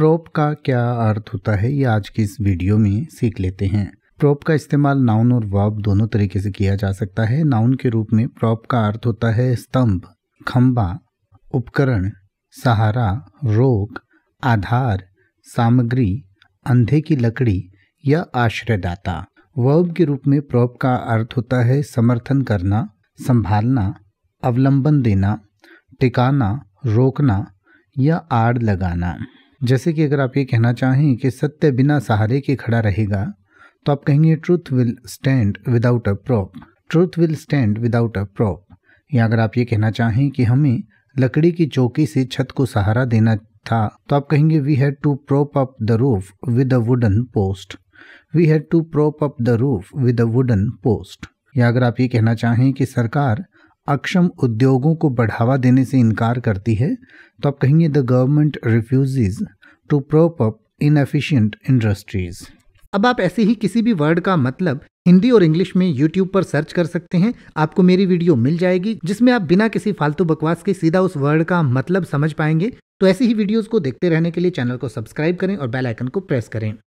prop का क्या अर्थ होता है ये आज की इस वीडियो में सीख लेते हैं प्रोप का इस्तेमाल नाउन और वर्ब दोनों तरीके से किया जा सकता है नाउन के रूप में प्रॉप का अर्थ होता है स्तंभ खम्बा उपकरण सहारा रोक आधार सामग्री अंधे की लकड़ी या आश्रयदाता वर्ब के रूप में प्रोप का अर्थ होता है समर्थन करना संभालना अवलंबन देना टिकाना रोकना या आड़ लगाना जैसे कि अगर आप ये कहना चाहें कि सत्य बिना सहारे के खड़ा रहेगा तो आप कहेंगे truth will stand without a prop truth will stand without a prop या अगर आप ये कहना चाहें कि हमें लकड़ी की चौकी से छत को सहारा देना था तो आप कहेंगे we had to prop up the roof with a wooden post we had to prop up the roof with a wooden post या अगर आप ये कहना चाहें कि सरकार अक्षम उद्योगों को बढ़ावा देने से इनकार करती है तो आप कहेंगे the government refuse to prop up inefficient industries अब आप ऐसे ही किसी भी वर्ड का मतलब हिंदी और इंग्लिश में YouTube पर सर्च कर सकते हैं आपको मेरी वीडियो मिल जाएगी जिसमें आप बिना किसी फालतू बकवास के सीधा उस वर्ड का मतलब समझ पाएंगे तो ऐसी ही वीडियोस को देखते रहने के लिए चैनल को सब्सक्राइब करें और बेल आइकन को प्रेस करें